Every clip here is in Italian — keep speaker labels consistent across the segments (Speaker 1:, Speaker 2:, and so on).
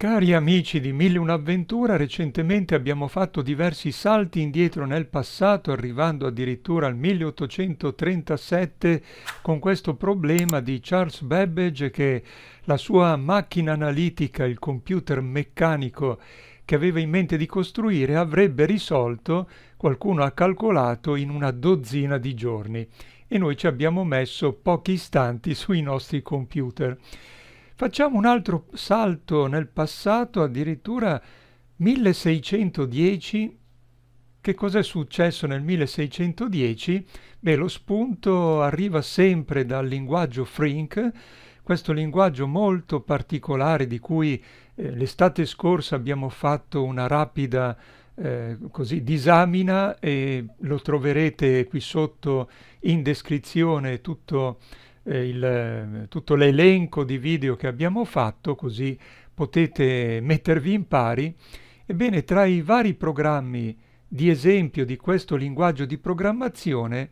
Speaker 1: Cari amici di Mille Un'Avventura, recentemente abbiamo fatto diversi salti indietro nel passato, arrivando addirittura al 1837 con questo problema di Charles Babbage che la sua macchina analitica, il computer meccanico che aveva in mente di costruire, avrebbe risolto, qualcuno ha calcolato, in una dozzina di giorni. E noi ci abbiamo messo pochi istanti sui nostri computer. Facciamo un altro salto nel passato, addirittura 1610. Che cos'è successo nel 1610? Beh, lo spunto arriva sempre dal linguaggio Frink, questo linguaggio molto particolare di cui eh, l'estate scorsa abbiamo fatto una rapida eh, così disamina e lo troverete qui sotto in descrizione tutto eh, il, eh, tutto l'elenco di video che abbiamo fatto, così potete mettervi in pari. Ebbene, tra i vari programmi di esempio di questo linguaggio di programmazione,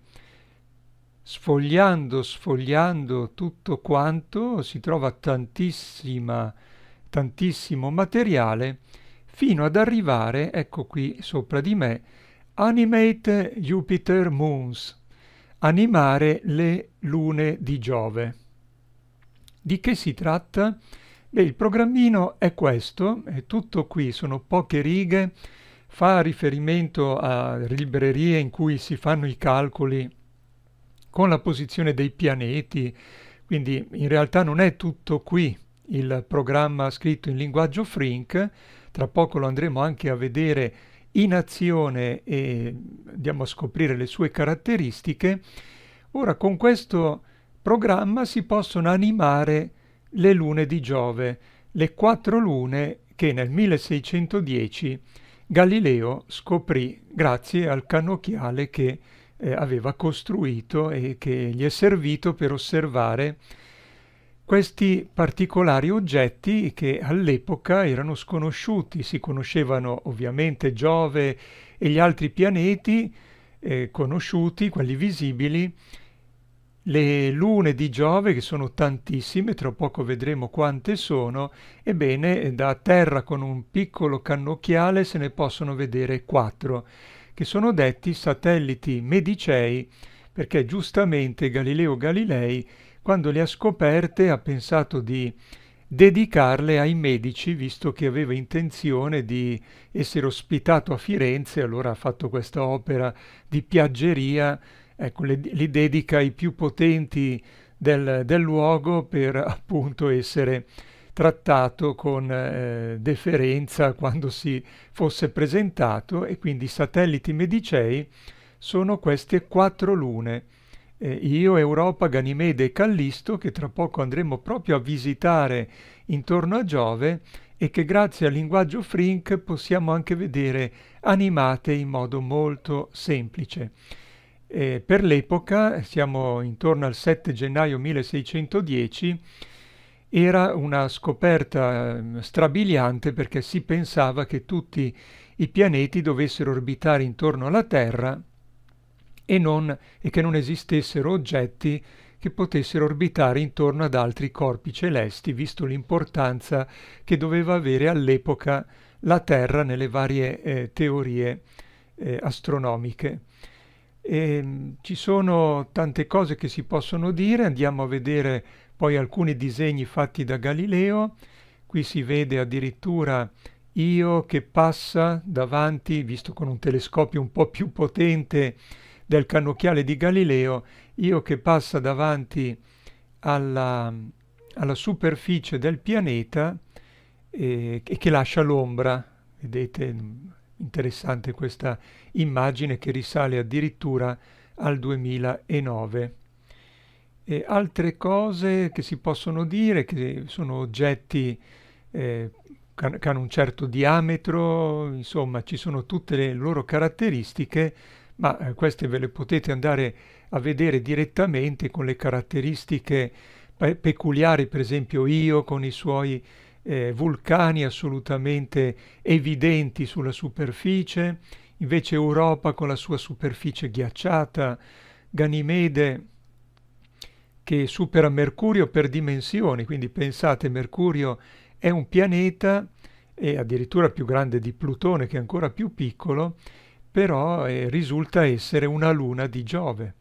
Speaker 1: sfogliando, sfogliando tutto quanto, si trova tantissima, tantissimo materiale, fino ad arrivare, ecco qui sopra di me, Animate Jupiter Moons animare le lune di Giove. Di che si tratta? Beh, il programmino è questo, è tutto qui, sono poche righe, fa riferimento a librerie in cui si fanno i calcoli con la posizione dei pianeti, quindi in realtà non è tutto qui il programma scritto in linguaggio Frink, tra poco lo andremo anche a vedere in azione e andiamo a scoprire le sue caratteristiche. Ora con questo programma si possono animare le lune di Giove, le quattro lune che nel 1610 Galileo scoprì grazie al cannocchiale che eh, aveva costruito e che gli è servito per osservare questi particolari oggetti che all'epoca erano sconosciuti, si conoscevano ovviamente Giove e gli altri pianeti eh, conosciuti, quelli visibili, le lune di Giove, che sono tantissime, tra poco vedremo quante sono, ebbene da Terra con un piccolo cannocchiale se ne possono vedere quattro, che sono detti satelliti medicei, perché giustamente Galileo Galilei quando le ha scoperte ha pensato di dedicarle ai medici, visto che aveva intenzione di essere ospitato a Firenze, allora ha fatto questa opera di piaggeria, ecco, le, li dedica ai più potenti del, del, luogo per appunto essere trattato con eh, deferenza quando si fosse presentato e quindi i satelliti medicei sono queste quattro lune eh, Io, Europa, Ganimede e Callisto, che tra poco andremo proprio a visitare intorno a Giove e che grazie al linguaggio Frink possiamo anche vedere animate in modo molto semplice. Eh, per l'epoca, siamo intorno al 7 gennaio 1610, era una scoperta ehm, strabiliante perché si pensava che tutti i pianeti dovessero orbitare intorno alla Terra e, non, e che non esistessero oggetti che potessero orbitare intorno ad altri corpi celesti, visto l'importanza che doveva avere all'epoca la Terra nelle varie eh, teorie eh, astronomiche. E, ehm, ci sono tante cose che si possono dire, andiamo a vedere poi alcuni disegni fatti da Galileo, qui si vede addirittura Io che passa davanti, visto con un telescopio un po' più potente, del cannocchiale di Galileo, io che passa davanti alla, alla superficie del pianeta eh, e che lascia l'ombra, vedete interessante questa immagine che risale addirittura al 2009. E altre cose che si possono dire, che sono oggetti eh, che hanno un certo diametro, insomma ci sono tutte le loro caratteristiche, ma eh, queste ve le potete andare a vedere direttamente con le caratteristiche peculiari, per esempio Io con i suoi eh, vulcani assolutamente evidenti sulla superficie, invece Europa con la sua superficie ghiacciata, Ganimede che supera Mercurio per dimensioni, quindi pensate Mercurio è un pianeta è addirittura più grande di Plutone che è ancora più piccolo però eh, risulta essere una luna di Giove.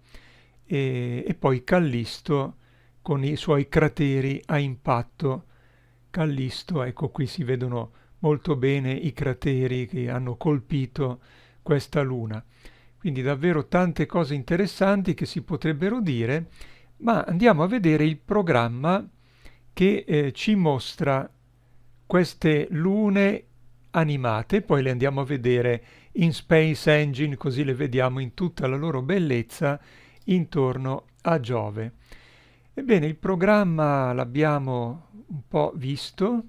Speaker 1: E, e, poi Callisto con i suoi crateri a impatto. Callisto, ecco qui si vedono molto bene i crateri che hanno colpito questa luna. Quindi davvero tante cose interessanti che si potrebbero dire, ma andiamo a vedere il programma che eh, ci mostra queste lune animate, poi le andiamo a vedere in Space Engine, così le vediamo in tutta la loro bellezza intorno a Giove. Ebbene, il programma l'abbiamo un po' visto,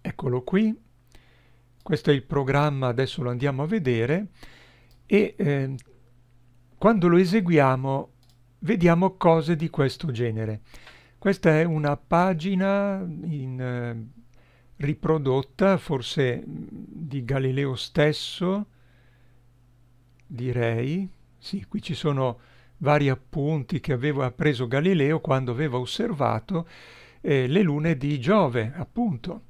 Speaker 1: eccolo qui, questo è il programma, adesso lo andiamo a vedere, e eh, quando lo eseguiamo vediamo cose di questo genere. Questa è una pagina in... Eh, riprodotta forse di Galileo stesso, direi. Sì, qui ci sono vari appunti che aveva preso Galileo quando aveva osservato eh, le lune di Giove, appunto.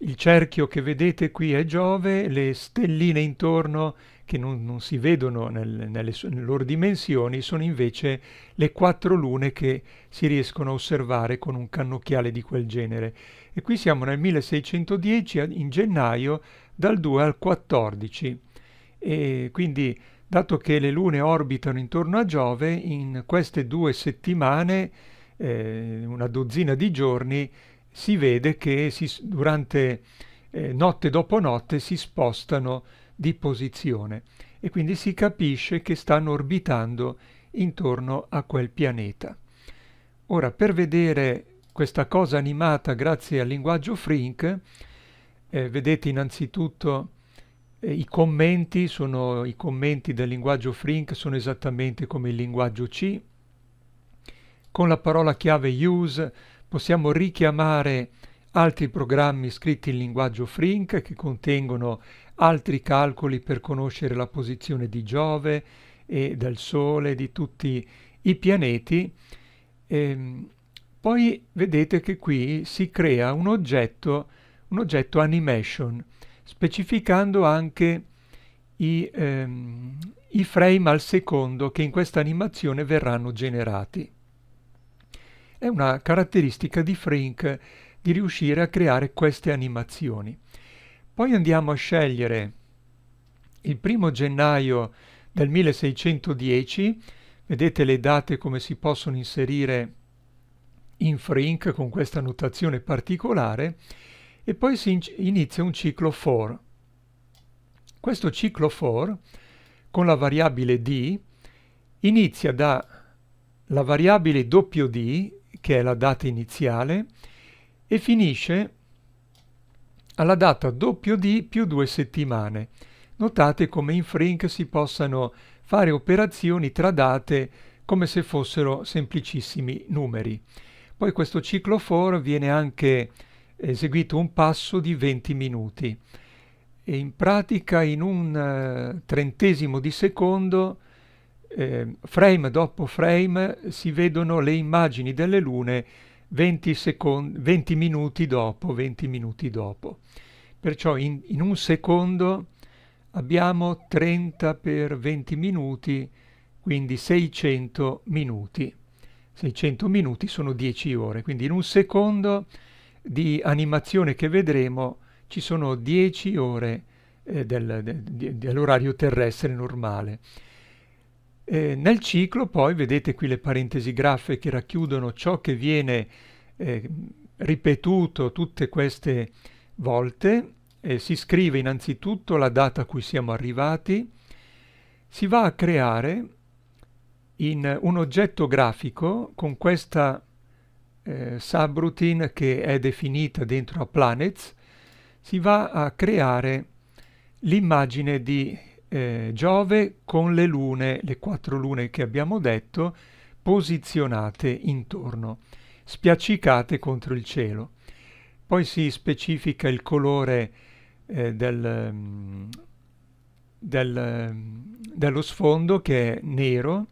Speaker 1: Il cerchio che vedete qui è Giove, le stelline intorno che non, non si vedono nel, nelle, nelle loro dimensioni sono invece le quattro lune che si riescono a osservare con un cannocchiale di quel genere e qui siamo nel 1610 in gennaio dal 2 al 14. E quindi, dato che le lune orbitano intorno a Giove, in queste due settimane, eh, una dozzina di giorni, si vede che si, durante eh, notte dopo notte si spostano di posizione e quindi si capisce che stanno orbitando intorno a quel pianeta. Ora, per vedere questa cosa animata grazie al linguaggio Frink. Eh, vedete innanzitutto eh, i commenti, sono, i commenti del linguaggio Frink sono esattamente come il linguaggio C. Con la parola chiave use possiamo richiamare altri programmi scritti in linguaggio Frink che contengono altri calcoli per conoscere la posizione di Giove e del Sole, di tutti i pianeti. Ehm, poi vedete che qui si crea un oggetto, un oggetto animation, specificando anche i, ehm, i frame al secondo che in questa animazione verranno generati. È una caratteristica di Frink di riuscire a creare queste animazioni. Poi andiamo a scegliere il primo gennaio del 1610, vedete le date come si possono inserire infrink con questa notazione particolare e poi si inizia un ciclo for. Questo ciclo for con la variabile d inizia dalla variabile doppio d che è la data iniziale e finisce alla data doppio d più due settimane. Notate come in Frink si possano fare operazioni tra date come se fossero semplicissimi numeri. Poi questo ciclo for viene anche eseguito un passo di 20 minuti e in pratica in un eh, trentesimo di secondo eh, frame dopo frame si vedono le immagini delle lune 20, secondi, 20 minuti dopo 20 minuti dopo perciò in, in un secondo abbiamo 30 per 20 minuti quindi 600 minuti 600 minuti sono 10 ore, quindi in un secondo di animazione che vedremo ci sono 10 ore eh, del, de, de, dell'orario terrestre normale. Eh, nel ciclo poi vedete qui le parentesi graffe che racchiudono ciò che viene eh, ripetuto tutte queste volte, si scrive innanzitutto la data a cui siamo arrivati, si va a creare in un oggetto grafico con questa eh, subroutine che è definita dentro a Planets si va a creare l'immagine di eh, Giove con le lune, le quattro lune che abbiamo detto, posizionate intorno, spiaccicate contro il cielo. Poi si specifica il colore eh, del, mm, del, mm, dello sfondo che è nero,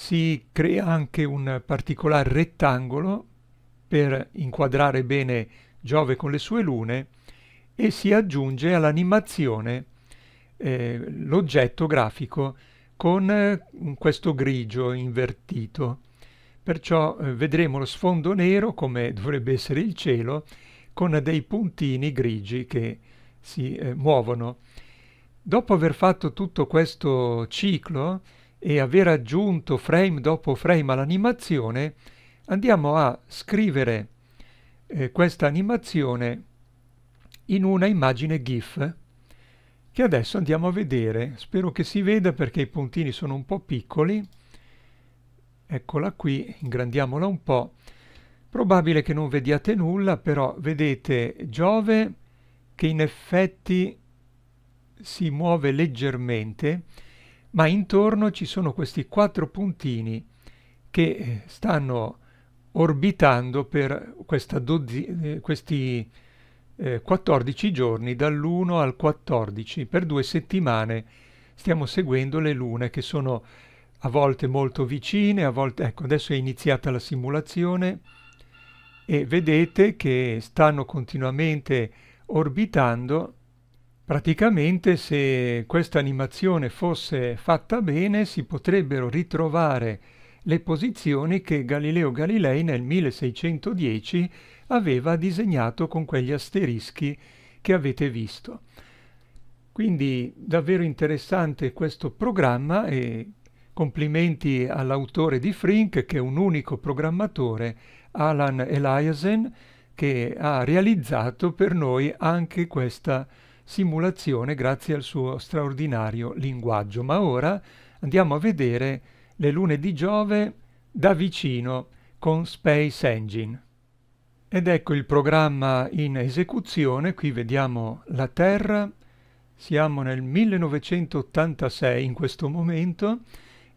Speaker 1: si crea anche un particolare rettangolo per inquadrare bene Giove con le sue lune e si aggiunge all'animazione eh, l'oggetto grafico con eh, questo grigio invertito. Perciò eh, vedremo lo sfondo nero, come dovrebbe essere il cielo, con dei puntini grigi che si eh, muovono. Dopo aver fatto tutto questo ciclo, e aver aggiunto frame dopo frame all'animazione, andiamo a scrivere eh, questa animazione in una immagine GIF che adesso andiamo a vedere. Spero che si veda perché i puntini sono un po' piccoli. Eccola qui, ingrandiamola un po'. Probabile che non vediate nulla, però vedete Giove che in effetti si muove leggermente ma intorno ci sono questi quattro puntini che eh, stanno orbitando per dozzi, eh, questi 14 eh, giorni, dall'1 al 14. Per due settimane stiamo seguendo le lune che sono a volte molto vicine, a volte... Ecco, adesso è iniziata la simulazione e vedete che stanno continuamente orbitando Praticamente se questa animazione fosse fatta bene si potrebbero ritrovare le posizioni che Galileo Galilei nel 1610 aveva disegnato con quegli asterischi che avete visto. Quindi davvero interessante questo programma e complimenti all'autore di Frink che è un unico programmatore, Alan Eliasen, che ha realizzato per noi anche questa simulazione grazie al suo straordinario linguaggio. Ma ora andiamo a vedere le lune di Giove da vicino con Space Engine. Ed ecco il programma in esecuzione, qui vediamo la Terra, siamo nel 1986 in questo momento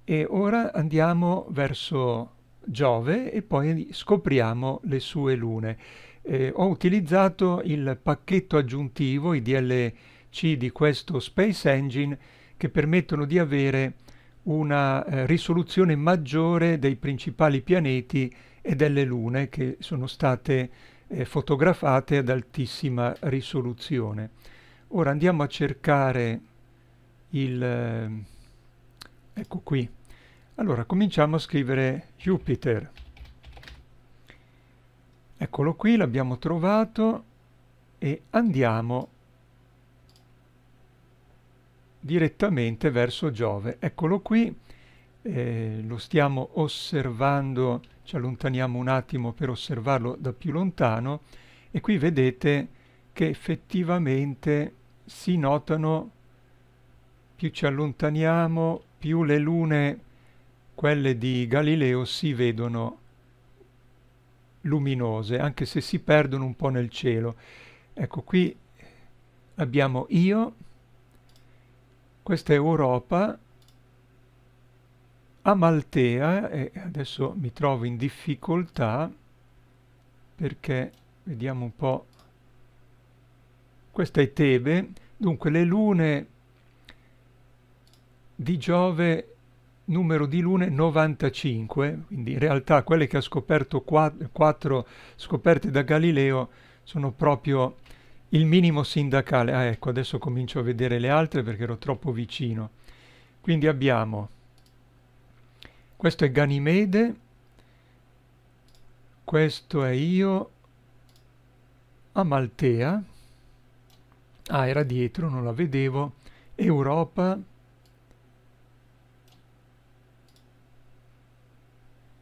Speaker 1: e ora andiamo verso Giove e poi scopriamo le sue lune eh, ho utilizzato il pacchetto aggiuntivo, i DLC di questo Space Engine, che permettono di avere una eh, risoluzione maggiore dei principali pianeti e delle lune che sono state eh, fotografate ad altissima risoluzione. Ora andiamo a cercare il... Eh, ecco qui. Allora cominciamo a scrivere Jupiter. Eccolo qui, l'abbiamo trovato e andiamo direttamente verso Giove. Eccolo qui, eh, lo stiamo osservando, ci allontaniamo un attimo per osservarlo da più lontano e qui vedete che effettivamente si notano, più ci allontaniamo, più le lune, quelle di Galileo, si vedono luminose, anche se si perdono un po' nel cielo. Ecco, qui abbiamo io, questa è Europa, Amaltea, e adesso mi trovo in difficoltà perché, vediamo un po', questa è Tebe, dunque le lune di Giove numero di lune 95, quindi in realtà quelle che ha scoperto 4 scoperte da Galileo sono proprio il minimo sindacale. Ah ecco, adesso comincio a vedere le altre perché ero troppo vicino. Quindi abbiamo, questo è Ganimede, questo è Io, Amaltea, ah era dietro, non la vedevo, Europa,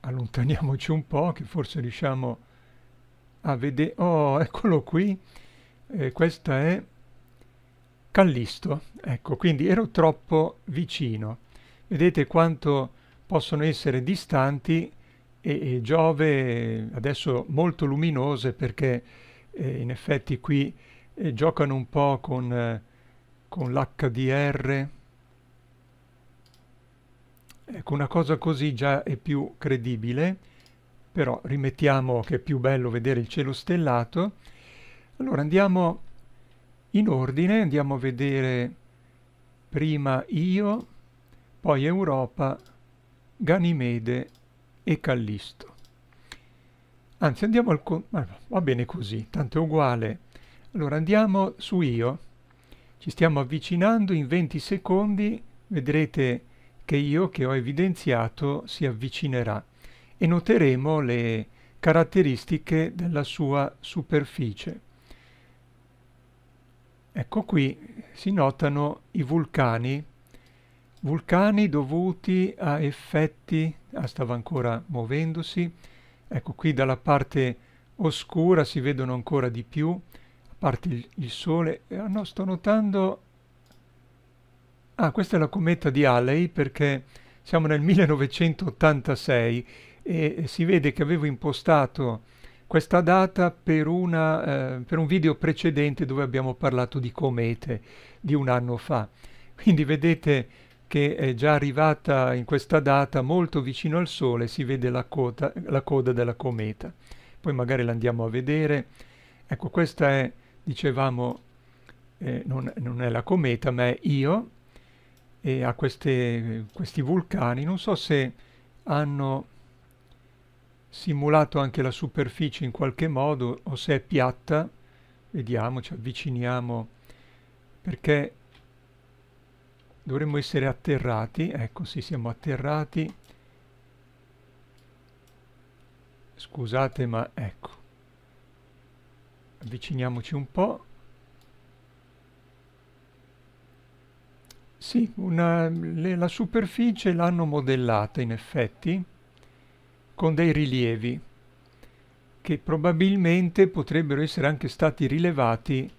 Speaker 1: allontaniamoci un po' che forse riusciamo a vedere oh eccolo qui eh, questa è Callisto ecco quindi ero troppo vicino vedete quanto possono essere distanti e, e Giove adesso molto luminose perché eh, in effetti qui eh, giocano un po' con, eh, con l'HDR Ecco, una cosa così già è più credibile, però rimettiamo che è più bello vedere il cielo stellato. Allora andiamo in ordine, andiamo a vedere prima Io, poi Europa, Ganimede e Callisto. Anzi, andiamo al... Ah, va bene così, tanto è uguale. Allora, andiamo su Io. Ci stiamo avvicinando, in 20 secondi vedrete che io che ho evidenziato si avvicinerà e noteremo le caratteristiche della sua superficie. Ecco qui si notano i vulcani, vulcani dovuti a effetti, ah, stava ancora muovendosi, ecco qui dalla parte oscura si vedono ancora di più, a parte il, il sole, eh, no, sto notando Ah, questa è la cometa di Halley perché siamo nel 1986 e si vede che avevo impostato questa data per, una, eh, per un video precedente dove abbiamo parlato di comete di un anno fa. Quindi vedete che è già arrivata in questa data molto vicino al Sole, si vede la, cota, la coda della cometa. Poi magari l'andiamo a vedere. Ecco, questa è, dicevamo, eh, non, non è la cometa, ma è Io, e a queste, questi vulcani. Non so se hanno simulato anche la superficie in qualche modo o se è piatta. Vediamo, ci avviciniamo perché dovremmo essere atterrati. Ecco, sì, siamo atterrati. Scusate, ma ecco. Avviciniamoci un po'. Sì, una, le, la superficie l'hanno modellata in effetti con dei rilievi che probabilmente potrebbero essere anche stati rilevati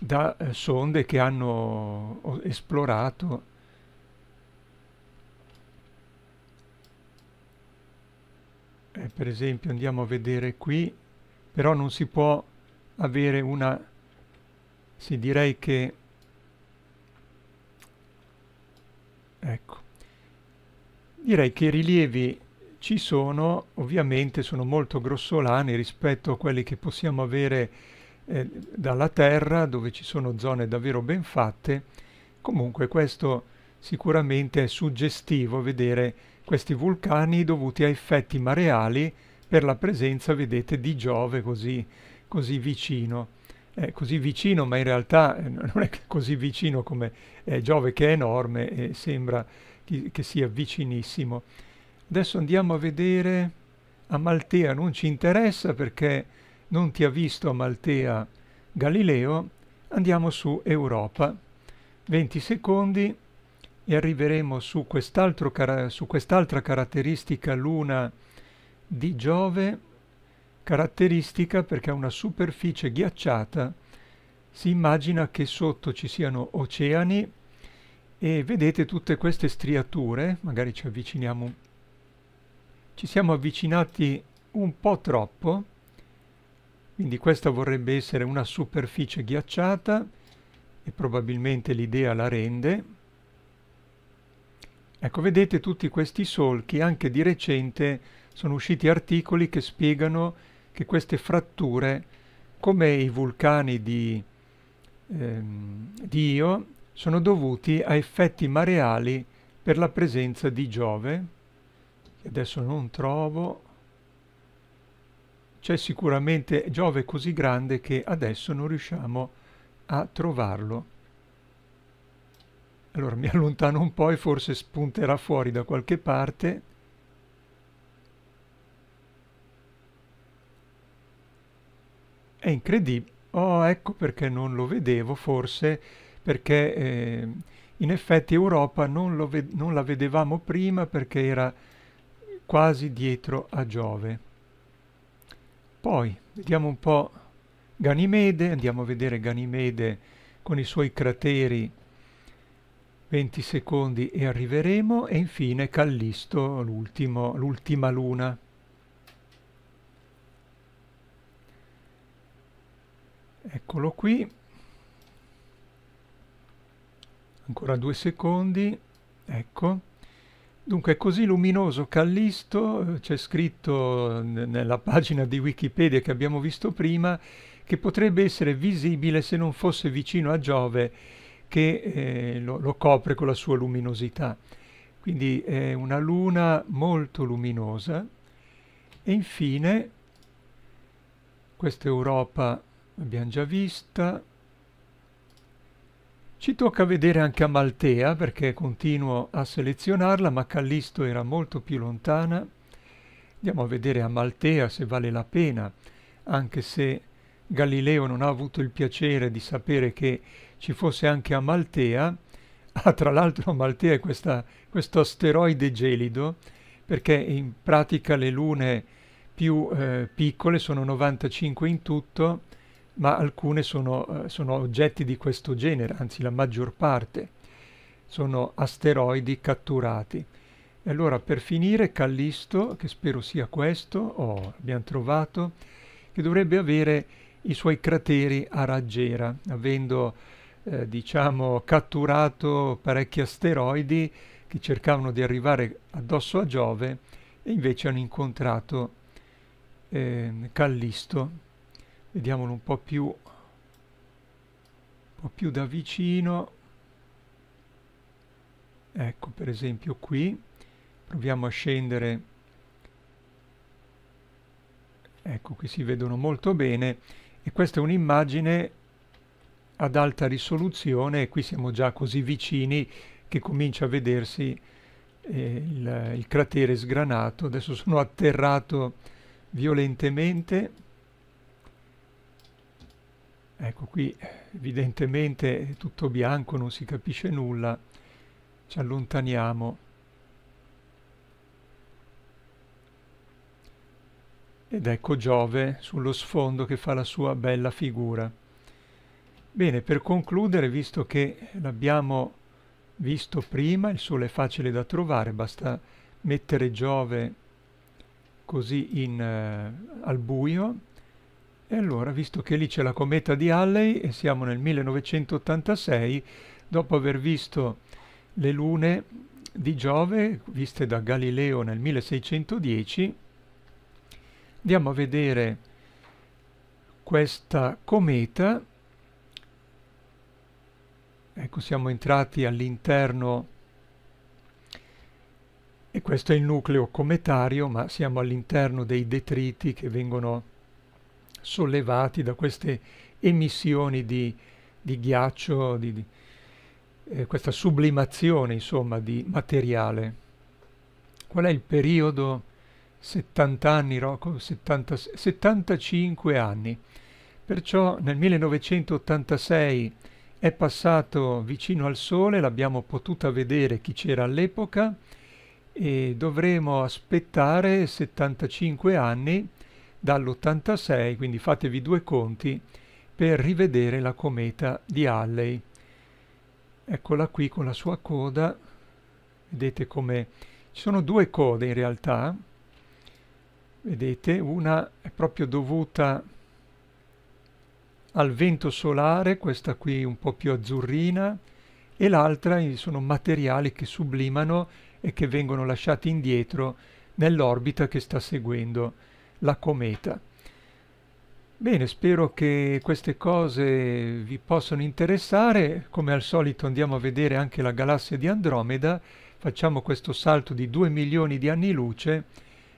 Speaker 1: da eh, sonde che hanno esplorato eh, per esempio andiamo a vedere qui però non si può avere una si direi che Direi che i rilievi ci sono, ovviamente sono molto grossolani rispetto a quelli che possiamo avere eh, dalla Terra, dove ci sono zone davvero ben fatte. Comunque questo sicuramente è suggestivo vedere questi vulcani dovuti a effetti mareali per la presenza, vedete, di Giove così, così vicino. Eh, così vicino, ma in realtà eh, non è così vicino come eh, Giove che è enorme e sembra che, che sia vicinissimo. Adesso andiamo a vedere Amaltea, non ci interessa perché non ti ha visto Amaltea Galileo, andiamo su Europa. 20 secondi e arriveremo su quest'altra caratteristica luna di Giove, caratteristica perché ha una superficie ghiacciata, si immagina che sotto ci siano oceani, e vedete tutte queste striature, magari ci avviciniamo, ci siamo avvicinati un po' troppo, quindi questa vorrebbe essere una superficie ghiacciata e probabilmente l'idea la rende. Ecco, vedete tutti questi solchi, anche di recente sono usciti articoli che spiegano che queste fratture, come i vulcani di, ehm, di Io, sono dovuti a effetti mareali per la presenza di Giove, che adesso non trovo. C'è sicuramente Giove è così grande che adesso non riusciamo a trovarlo. Allora mi allontano un po' e forse spunterà fuori da qualche parte. È incredibile. Oh, ecco perché non lo vedevo, forse perché eh, in effetti Europa non, non la vedevamo prima perché era quasi dietro a Giove. Poi vediamo un po' Ganimede, andiamo a vedere Ganimede con i suoi crateri 20 secondi e arriveremo e infine Callisto, l'ultima luna. Eccolo qui ancora due secondi, ecco. Dunque, così luminoso Callisto, eh, c'è scritto nella pagina di Wikipedia che abbiamo visto prima, che potrebbe essere visibile se non fosse vicino a Giove che eh, lo, lo, copre con la sua luminosità. Quindi è una luna molto luminosa e infine questa Europa l'abbiamo già vista, ci tocca vedere anche Amaltea perché continuo a selezionarla, ma Callisto era molto più lontana. Andiamo a vedere Amaltea se vale la pena, anche se Galileo non ha avuto il piacere di sapere che ci fosse anche Amaltea. Ah, tra l'altro Amaltea è questa, questo asteroide gelido, perché in pratica le lune più eh, piccole sono 95 in tutto, ma alcune sono, eh, sono oggetti di questo genere, anzi la maggior parte sono asteroidi catturati. E allora per finire Callisto, che spero sia questo, oh, abbiamo trovato, che dovrebbe avere i suoi crateri a raggiera, avendo eh, diciamo catturato parecchi asteroidi che cercavano di arrivare addosso a Giove e invece hanno incontrato eh, Callisto vediamolo un po' più un po' più da vicino ecco per esempio qui proviamo a scendere ecco qui si vedono molto bene e questa è un'immagine ad alta risoluzione qui siamo già così vicini che comincia a vedersi eh, il, il cratere sgranato adesso sono atterrato violentemente Ecco qui eh, evidentemente è tutto bianco, non si capisce nulla, ci allontaniamo. Ed ecco Giove sullo sfondo che fa la sua bella figura. Bene, per concludere, visto che l'abbiamo visto prima, il sole è facile da trovare, basta mettere Giove così in, eh, al buio e allora, visto che lì c'è la cometa di Halley e siamo nel 1986, dopo aver visto le lune di Giove, viste da Galileo nel 1610, andiamo a vedere questa cometa. Ecco, siamo entrati all'interno e questo è il nucleo cometario, ma siamo all'interno dei detriti che vengono sollevati da queste emissioni di, di ghiaccio, di, di, eh, questa sublimazione insomma di materiale. Qual è il periodo? 70 anni, Rocco, 70, 75 anni. Perciò nel 1986 è passato vicino al Sole, l'abbiamo potuta vedere chi c'era all'epoca e dovremo aspettare 75 anni dall'86, quindi fatevi due conti per rivedere la cometa di Halley. Eccola qui con la sua coda, vedete come ci sono due code in realtà, vedete, una è proprio dovuta al vento solare, questa qui un po' più azzurrina, e l'altra sono materiali che sublimano e che vengono lasciati indietro nell'orbita che sta seguendo la cometa. Bene, spero che queste cose vi possano interessare. Come al solito andiamo a vedere anche la galassia di Andromeda. Facciamo questo salto di 2 milioni di anni luce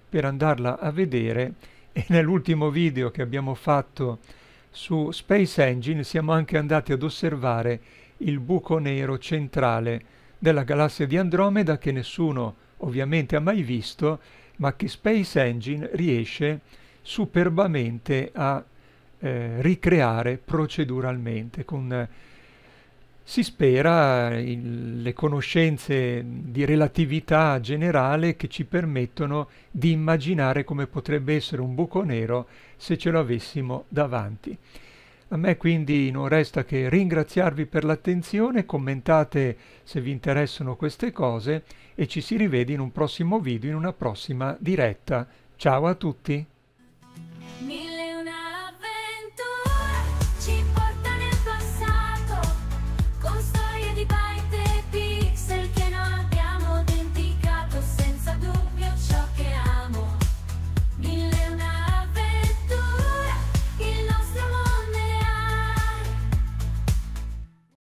Speaker 1: per andarla a vedere. E nell'ultimo video che abbiamo fatto su Space Engine siamo anche andati ad osservare il buco nero centrale della galassia di Andromeda che nessuno ovviamente ha mai visto ma che Space Engine riesce superbamente a eh, ricreare proceduralmente con eh, si spera il, le conoscenze di relatività generale che ci permettono di immaginare come potrebbe essere un buco nero se ce lo avessimo davanti. A me quindi non resta che ringraziarvi per l'attenzione, commentate se vi interessano queste cose e ci si rivede in un prossimo video, in una prossima diretta. Ciao a tutti!